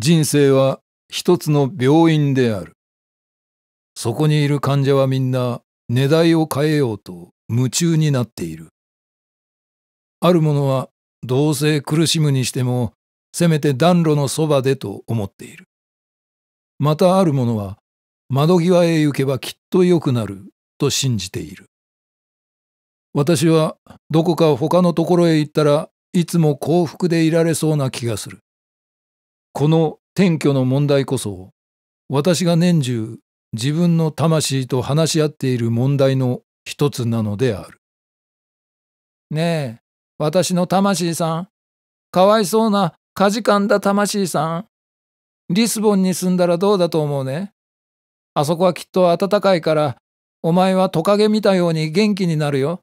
人生は一つの病院である。そこにいる患者はみんな、値いを変えようと夢中になっている。ある者は、どうせ苦しむにしても、せめて暖炉のそばでと思っている。またある者は、窓際へ行けばきっと良くなると信じている。私はどこか他のところへ行ったらいつも幸福でいられそうな気がする。この転居の問題こそ私が年中自分の魂と話し合っている問題の一つなのである。ねえ、私の魂さん。かわいそうなか事感だ魂さん。リスボンに住んだらどうだと思うね。あそこはきっと暖かいから、お前はトカゲ見たように元気になるよ。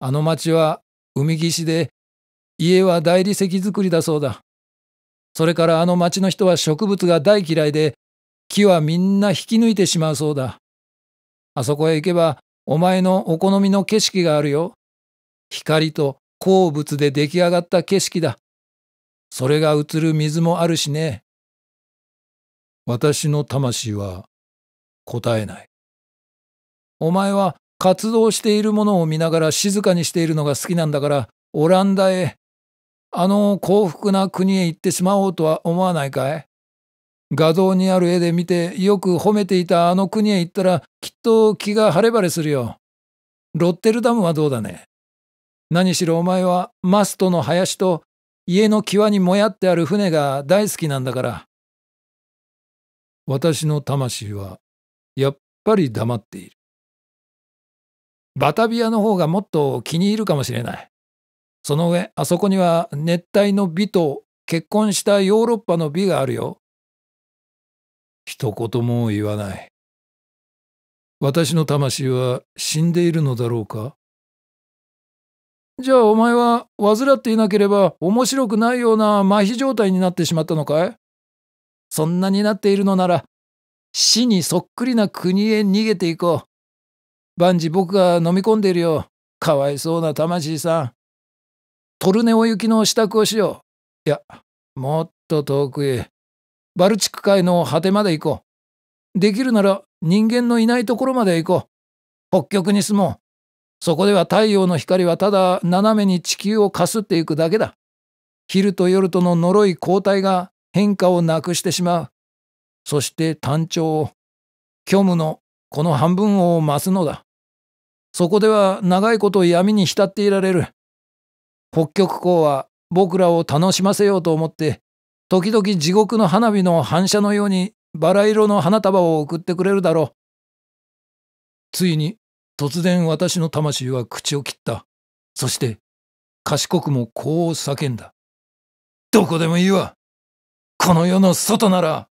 あの町は海岸で、家は大理石造りだそうだ。それからあの町の人は植物が大嫌いで、木はみんな引き抜いてしまうそうだ。あそこへ行けば、お前のお好みの景色があるよ。光と鉱物で出来上がった景色だ。それが映る水もあるしね。私の魂は答えない。お前は活動しているものを見ながら静かにしているのが好きなんだから、オランダへあの幸福な国へ行ってしまおうとは思わないかい画像にある絵で見てよく褒めていたあの国へ行ったらきっと気が晴れ晴れするよ。ロッテルダムはどうだね何しろお前はマストの林と家の際にもやってある船が大好きなんだから。私の魂はやっぱり黙っている。バタビアの方がもっと気に入るかもしれない。その上、あそこには熱帯の美と結婚したヨーロッパの美があるよ。一言も言わない。私の魂は死んでいるのだろうかじゃあお前は患っていなければ面白くないような麻痺状態になってしまったのかいそんなになっているのなら死にそっくりな国へ逃げていこう。万事僕が飲み込んでいるよ。かわいそうな魂さん。トルネオ行きの支度をしよう。いや、もっと遠くへ。バルチック海の果てまで行こう。できるなら人間のいないところまで行こう。北極に住もう。そこでは太陽の光はただ斜めに地球をかすっていくだけだ。昼と夜との呪い交代が変化をなくしてしまう。そして単調を、虚無のこの半分を増すのだ。そこでは長いこと闇に浸っていられる。北極光は僕らを楽しませようと思って時々地獄の花火の反射のようにバラ色の花束を送ってくれるだろう。ついに突然私の魂は口を切った。そして賢くもこう叫んだ。どこでもいいわ。この世の外なら。